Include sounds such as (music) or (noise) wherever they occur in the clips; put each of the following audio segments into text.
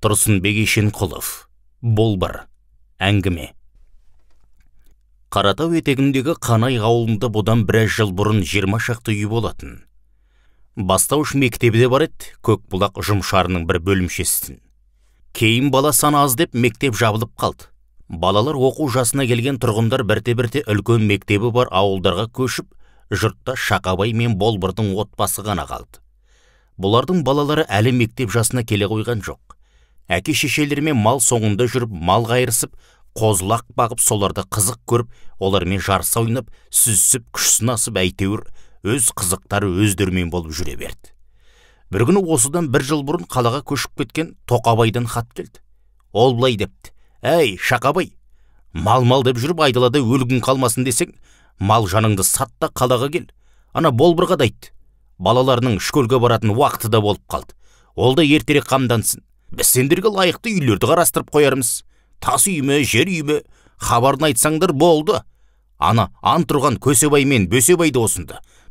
тұрсынбек Бұл бір. әңгіме қаратау етегіндегі қанай ауылында бұдан біраз жыл бұрын жиырма шақты үй болатын Бастауш мектебі де бар еді көкбұлақ жұмшарының бір бөлімшесін кейін бала саны аз деп мектеп жабылып қалды балалар оқу жасына келген тұрғындар бірте бірте үлкен мектебі бар ауылдарға көшіп жұртта шақабай мен болбырдың отбасы ғана қалды бұлардың балалары әлі мектеп жасына келе қойған жоқ әке шешелерімен мал соңында жүріп мал қайырысып қозылақ бағып соларды қызық көріп олармен жарыса ойнап сүзісіп күш сынасып әйтеуір өз қызықтары өздерімен болып жүре берді бір күні осыдан бір жыл бұрын қалаға көшіп кеткен тоқабайдан хат келді ол былай депті әй шақабай мал мал деп жүріп айдалада өлгін қалмасын десең мал жаныңды сат та қалаға кел ана болбыр қадайды балаларының шкөлге баратын уақыты да болып қалды ол да ертерек қамдансын біз сендерге лайықты үйлерді қарастырып қоярмыз тас үй ме жер үй ме хабарын айтсаңдар болды ана тұрған көсебай мен бөсебай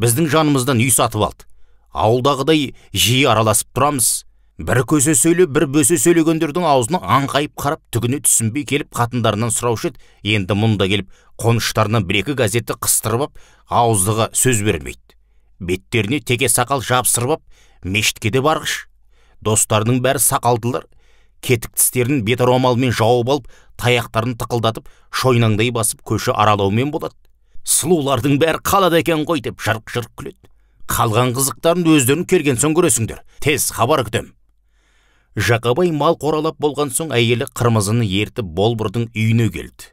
біздің жанымыздан үй сатып алды ауылдағыдай жиі араласып тұрамыз бір көсе сөйлеп бір бөсе сөйлегендердің аузына аңқайып қарап түгіне түсінбей келіп қатындарынан сұраушы еді енді мұнда келіп қоныштарынан бір екі газетті қыстырып ап ауыздыға сөз бермейді беттеріне теке сақал жабыстырып ап мешітке де барғыш достарының бәрі сақалдылар кетік тістерін бет орамалмен жауып алып таяқтарын тықылдатып шойнаңдай басып көші аралаумен болады сұлулардың бәрі қалада екен ғой деп жырқ жырқ күледі қалған қызықтарын өздерің келген соң көресіңдер тез хабар күтем жақабай мал қоралап болған соң әйелі қырмызыны ертіп болбырдың үйіне келді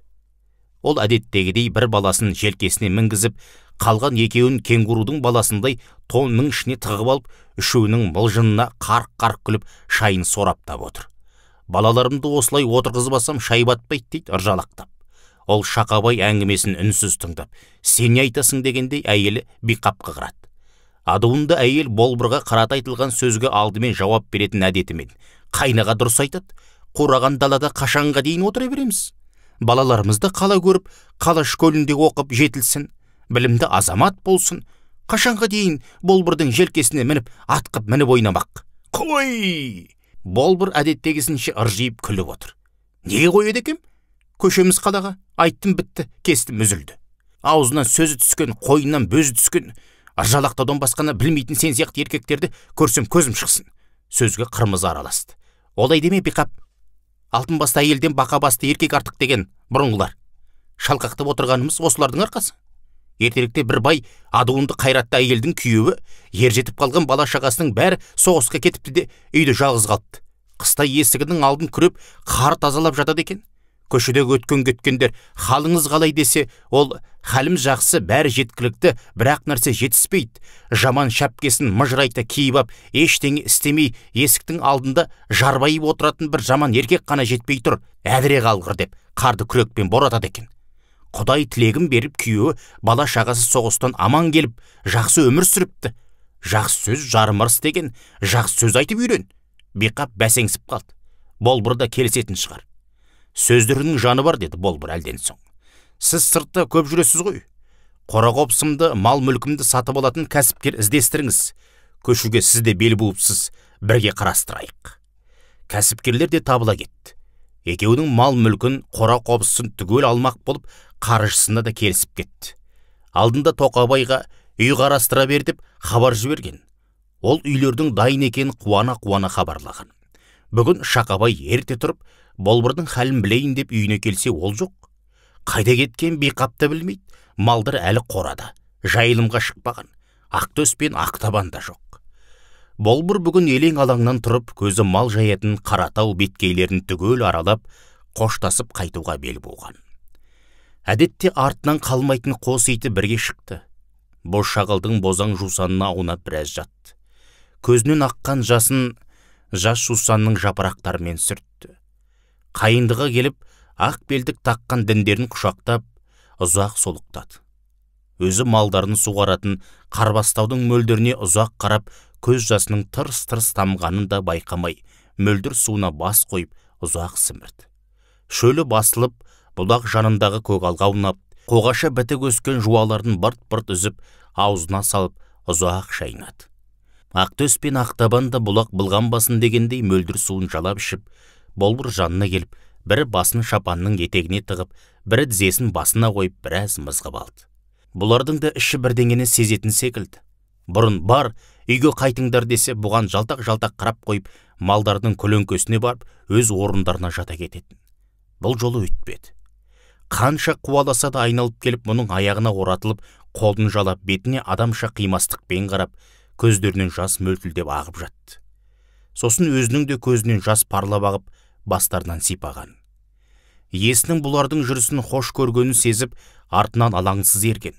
ол әдеттегідей бір баласын желкесіне мінгізіп қалған екеуін кенгурудың баласындай тонның ішіне тығып алып үшеуінің мылжынына қарқ қарқ күліп шайын сораптап отыр балаларымды осылай отырғызбасам шай батпайды дейді ыржалақтап ол шақабай әңгімесін үнсіз тыңдап сен не айтасың дегендей әйелі биқап қарады адуынды әйел болбырға қарата айтылған сөзге алдымен жауап беретін әдетімен қайнаға дұрыс айтады қураған далада қашанға дейін отыра береміз балаларымызды қала көріп қалаш көлінде оқып жетілсін білімді азамат болсын қашанға дейін болбырдың желкесіне мініп атқып мініп ойнамақ қой болбыр әдеттегісінше ыржиып күліп отыр не қояды екен көшеміз қалаға айттым бітті кесті үзілді аузынан сөзі түскен қойнынан бөзі түскен ыржалақтаудан басқаны білмейтін сен сияқты еркектерді көрсем көзім шықсын сөзге қырмызы араласты олай деме биқап алтын басты елден бақа басты еркек артық деген бұрынғылар шалқақтап отырғанымыз осылардың арқасы ертеректе бір бай адуынды қайратты әйелдің күйеуі ержетіп қалған бала шағасының бәрі соғысқа кетіпті де үйде жалғыз қалыпты қыста есігінің алдын күреп қар тазалап жатады екен көшеде өткен кеткендер халыңыз қалай десе ол халім жақсы бәрі жеткілікті бірақ нәрсе жетіспейді жаман шәпкесін мыжырайта киіп ап ештеңе істемей есіктің алдында жарбайып отыратын бір жаман еркек қана жетпей тұр әдіре қалғыр деп қарды күрекпен боратады екен құдай тілегін беріп күйеуі бала шағасы соғыстан аман келіп жақсы өмір сүріпті жақсы сөз жарымырыс деген жақсы сөз айтып үйрен биқап бәсеңсіп қалды болбыр да келісетін шығар сөздерінің жаны бар деді болбыр әлден соң сіз сыртта көп жүресіз ғой қора қопсымды мал мүлкімді сатып алатын кәсіпкер іздестіріңіз көшуге сіз де бел буыпсыз бірге қарастырайық кәсіпкерлер де табыла кетті екеуінің мал мүлкін қора қобысын түгел алмақ болып қаржысына да келісіп кетті алдында тоқабайға үй қарастыра бер деп хабар жіберген ол үйлердің дайын екенін қуана қуана хабарлаған бүгін шақабай ерте тұрып болбырдың халін білейін деп үйіне келсе ол жоқ қайда кеткен бейқапты білмейді малдар әлі қорада жайылымға шықпаған ақтөс пен жоқ болбыр бүгін елең алаңнан тұрып көзі мал жаятын қаратау беткейлерін түгел аралап қоштасып қайтуға бел буған әдетте артынан қалмайтын қос иті бірге шықты боз шағылдың бозаң жусанына аунап біраз жатты көзінен аққан жасын жас жусанның жапырақтарымен сүртті қайындыға келіп ақ белдік таққан діндерін құшақтап ұзақ солықтады өзі малдарын суғаратын қарбастаудың мөлдіріне ұзақ қарап көз жасының тырс тырс тамғанын да байқамай мөлдір суына бас қойып ұзақ сімірді шөлі басылып бұлақ жанындағы көгалға аунап қоғаша бітік өскен жуаларын бырт бырт үзіп аузына салып ұзақ шайнады ақтөс пен ақтабан да бұлақ былғанбасын дегендей мөлдір суын жалап ішіп болбыр жанына келіп бірі басын шапанның етегіне тығып бірі тізесін басына қойып біраз мызғып алды бұлардың да іші бірдеңені сезетін секілді бұрын бар үйге қайтыңдар десе бұған жалтақ жалтақ қарап қойып малдардың көлеңкесіне барып өз орындарына жата кететін бұл жолы өйтпеді қанша қуаласа да айналып келіп мұның аяғына оратылып қолын жалап бетіне адамша қимастықпен қарап көздерінен жас мөлтілдеп ағып жатты сосын өзінің де көзінен жас парлап ағып бастарынан сипаған иесінің бұлардың жүрісін хош көргенін сезіп артынан алаңсыз ерген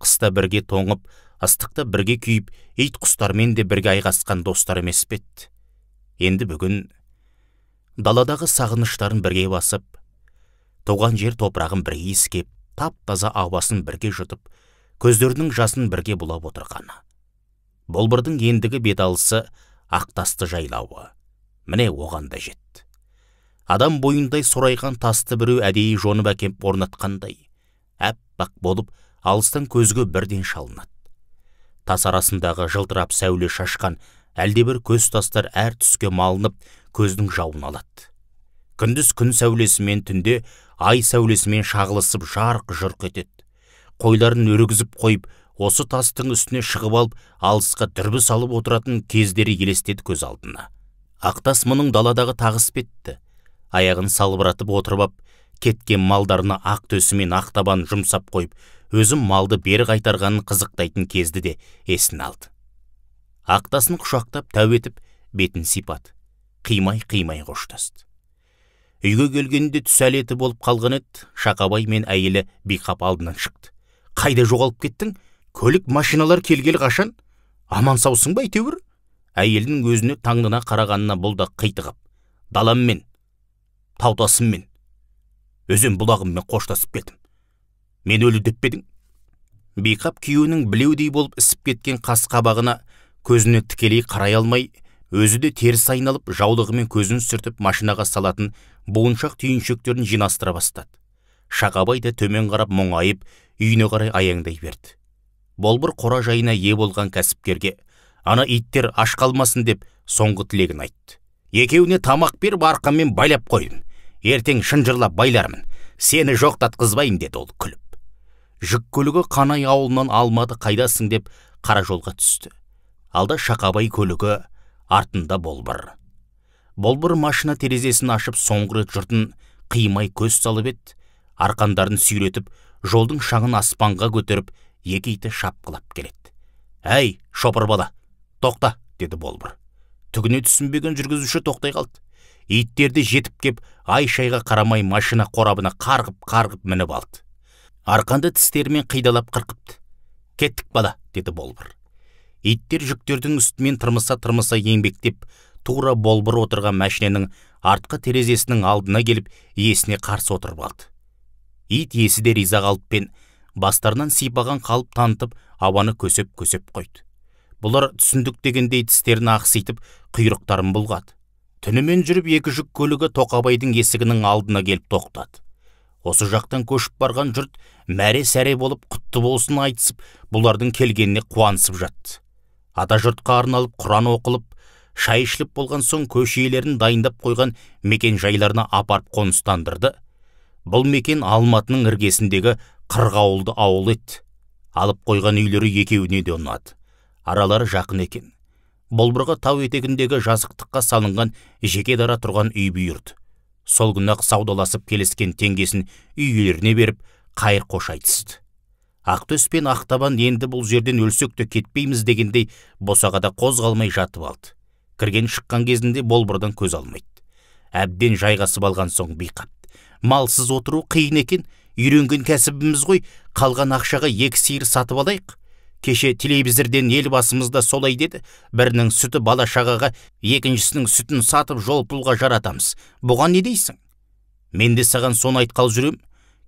қыста бірге тоңып ыстықта бірге күйіп ит құстармен де бірге айғасқан достар емес пе енді бүгін даладағы сағыныштарын бірге басып туған жер топырағын бірге иіскеп тап таза ауасын бірге жұтып көздерінің жасын бірге бұлап отырғаны болбырдың ендігі беталысы ақтасты жайлауы міне оған да жет адам бойындай сорайған тасты біреу әдейі жонып әкеп орнатқандай аппақ болып алыстан көзге бірден шалынады тас арасындағы жылтырап сәуле шашқан әлдебір көз тастар әр түске малынып көздің жауын алады күндіз күн сәулесімен түнде ай сәулесімен шағылысып жарқ жұрқ етеді қойларын өргізіп қойып осы тастың үстіне шығып алып алысқа дүрбі салып отыратын кездері елестеді көз алдына ақтас мұның даладағы тағы етті аяғын салбыратып отырып кеткен малдарына ақ төсі мен ақ табан жұмсап қойып өзім малды бері қайтарғанын қызықтайтын кезді де есін алды ақтасын құшақтап тәу етіп бетін сипат. қимай қимай қоштасты үйге келгенде түсәлеті болып қалған еді шақабай мен әйелі бейқап алдынан шықты қайда жоғалып кеттің көлік машиналар келгелі қашан аман саусың ба әйтеуір әйелдің өзіне таңдана қарағанына бұл да даламмен таутасыммен өзен бұлағыммен қоштасып келдім мен өлі деп пе бейқап күйеуінің білеудей болып ісіп кеткен қас қабағына көзіне тікелей қарай алмай өзі де теріс айналып жаулығымен көзін сүртіп машинаға салатын буыншақ түйіншектерін жинастыра бастады шағабай да төмен қарап мұңайып үйіне қарай аяңдай берді болбыр қора жайына ие болған кәсіпкерге ана иттер аш қалмасын деп соңғы тілегін айтты екеуіне тамақ беріп барқамен байлап қойдым ертең шынжырлап байлармын сені жоқтатқызбайын деді ол күліп жүк көлігі қанай ауылынан алматы қайдасың деп қара жолға түсті алда шақабай көлігі артында болбыр болбыр машина терезесін ашып соңғы рет жұртын қимай көз салып еді арқандарын сүйретіп жолдың шаңын аспанға көтеріп екі иті шапқылап келеді әй шопыр бала тоқта деді болбыр түгіне түсінбеген жүргізуші тоқтай қалды иттерді жетіп кеп ай шайға қарамай машина қорабына қарғып қарғып мініп алды арқанды тістерімен қидалап қырқыпты кеттік бала деді болбыр иттер жүктердің үстімен тырмыса тырмыса еңбектеп тура болбыр отырған мәшиненің артқы терезесінің алдына келіп иесіне қарсы отырып алды ит иесі де риза қалыппен бастарынан сипаған қалып танытып ауаны көсеп көсеп қойды бұлар түсіндік дегендей тістерін ақситып құйрықтарын бұлғады түнімен жүріп екі жүк көлігі тоқабайдың есігінің алдына келіп тоқтады осы жақтан көшіп барған жұрт мәре сәре болып құтты болсын айтысып бұлардың келгеніне қуанысып жатты ата жұртқа арналып құран оқылып шай ішіліп болған соң көше иелерін дайындап қойған мекен жайларына апарып қоныстандырды бұл мекен алматының іргесіндегі қырғауылды ауыл еді алып қойған үйлері екеуіне де ұнады аралары жақын екен болбырғы тау етегіндегі жазықтыққа салынған жеке дара тұрған үй бұйырды сол күні саудаласып келіскен теңгесін үй иелеріне беріп қайыр қош айтысты ақтөс пен ақтабан енді бұл жерден өлсек те кетпейміз дегендей босағада қозғалмай жатып алды кірген шыққан кезінде болбырдан көз алмайды әбден жайғасып алған соң биқап малсыз отыру қиын екен үйренген кәсібіміз ғой қалған ақшаға екі сиыр сатып алайық кеше телевизорден елбасымыз да солай деді бірінің сүті бала шағаға екіншісінің сүтін сатып жол пұлға жаратамыз бұған не дейсің мен де саған соны айтқалы жүрем.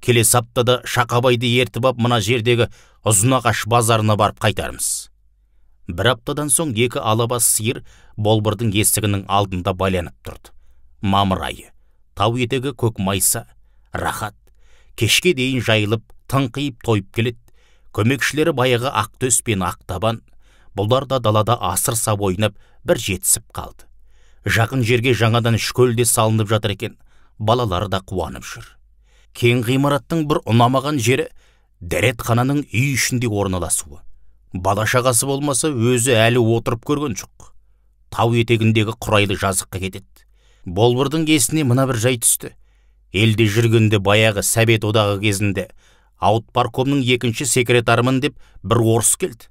келесі аптада шақабайды ертіп ап мына жердегі ұзынағаш базарына барып қайтармыз бір аптадан соң екі алабас сиыр болбырдың есігінің алдында байланып тұрды мамыр айы тау етегі көк майса рахат кешке дейін жайылып тыңқиып тойып келеді көмекшілері баяғы ақтөс пен ақтабан бұлдар да далада асыр сап ойнап бір жетісіп қалды жақын жерге жаңадан шүкөлде салынып жатыр екен балалары да қуанып жүр кең ғимараттың бір ұнамаған жері дәретхананың үй ішінде орналасуы бала шағасы болмаса өзі әлі отырып көрген жоқ тау етегіндегі құрайлы жазыққа кетеді болбырдың есіне мына бір жай түсті елде жүргенде баяғы сәбет одағы кезінде аутпаркомның екінші секретарымын деп бір орыс келді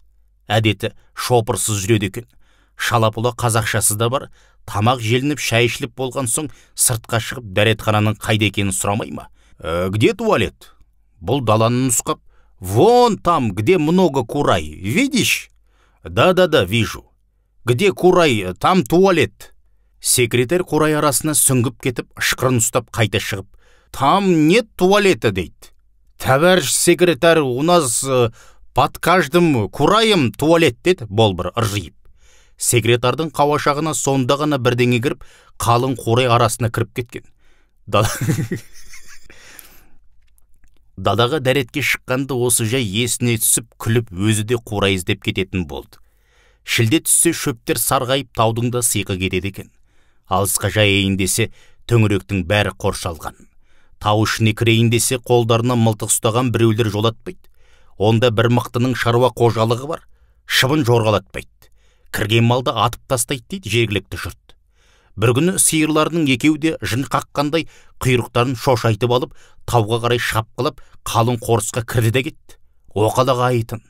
әдеті шопырсыз жүреді екен Шалапылы қазақшасы да бар тамақ желініп шай ішіліп болған соң сыртқа шығып дәретхананың қайда екенін сұрамай ма ә, где туалет бұл даланы нұсқап вон там где много курай видишь да да да вижу где курай там туалет секретарь қурай арасына сүңгіп кетіп ышқырын ұстап қайта шығып там нет туалета дейді Тәбәр секретар, у нас э, под каждым кураем туалет деді болбыр ыржиып секретардың қауашағына сонда ғана бірдеңе кіріп қалың қурай арасына кіріп кеткен дадаға (laughs) дәретке шыққанда осы жай есіне түсіп күліп өзі де қурай іздеп кететін болды шілде түссе шөптер сарғайып таудың да сиқы кетеді екен алысқа жаяйын десе төңіректің бәрі қоршалған тау ішіне кірейін десе қолдарына мылтық ұстаған біреулер жолатпайды онда бір мықтының шаруа қожалығы бар шыбын жорғалатпайды кірген малды атып тастайды дейді жергілікті жұрт бір күні сиырларының екеуі де жын қаққандай құйрықтарын шошайтып алып тауға қарай шапқылап қалың қорысқа кірді де кетті оқалы айтын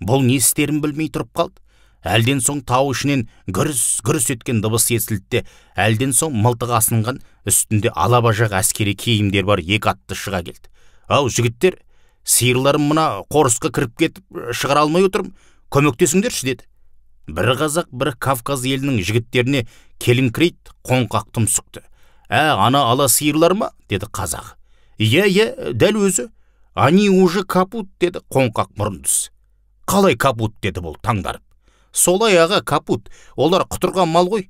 бұл не істерін білмей тұрып қалды әлден соң тау ішінен гүрс гүрс еткен дыбыс естілді әлден соң мылтығы асынған үстінде алабажақ әскери киімдер бар екі атты шыға келді ау жігіттер сиырларым мына қорысқа кіріп кетіп шығара алмай отырмын көмектесіңдерші деді бір қазақ бір кавказ елінің жігіттеріне келіңкірейт қоңқақ тұмсықты ә ана ала сиырлар ма деді қазақ иә иә дәл өзі они уже капут деді қоңқақ мұрындыс қалай капут деді бұл таңдарып солай аға капут олар құтырған мал ғой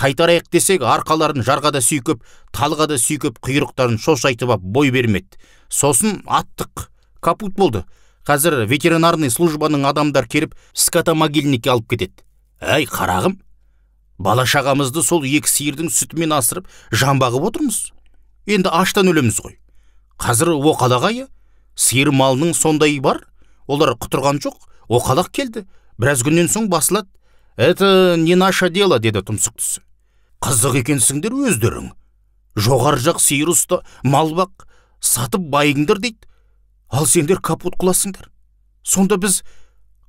қайтарайық десек арқаларын жарға да сүйкіп талға да сүйкіп құйрықтарын шошайтып ап бой бермеді сосын аттық капут болды қазір ветеринарный службаның адамдар келіп скотомогильникке алып кетеді әй қарағым бала шағамызды сол екі сиырдың сүтімен асырып жан бағып отырмыз енді аштан өлеміз ғой қазір оқалақ айы сиыр малының сондай бар олар құтырған жоқ оқалақ келді біраз күннен соң басылады это не наше дело деді тұмсық қызық екенсіңдер өздерің жоғары жақ сиыр ұста мал бақ сатып байыңдар дейді ал сендер капут қыласыңдар сонда біз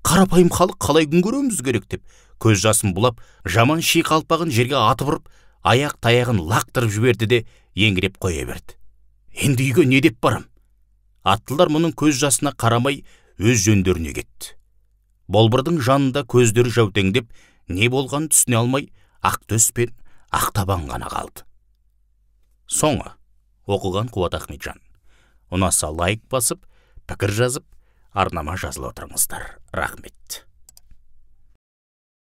қарапайым халық қалай күн көруіміз керек деп көз жасын бұлап жаман ши қалпағын жерге атып ұрып аяқ таяғын лақтырып жіберді де еңіреп қоя берді енді үйге не деп барам аттылар мұның көз жасына қарамай өз жөндеріне кетті болбырдың жанында көздері жәутеңдеп не болғанын түсіне алмай ақтөс пен ақтабан ғана қалды соңы оқыған қуат ахметжан ұнаса лайк басып пікір жазып арнама жазыла отырыңыздар рахмет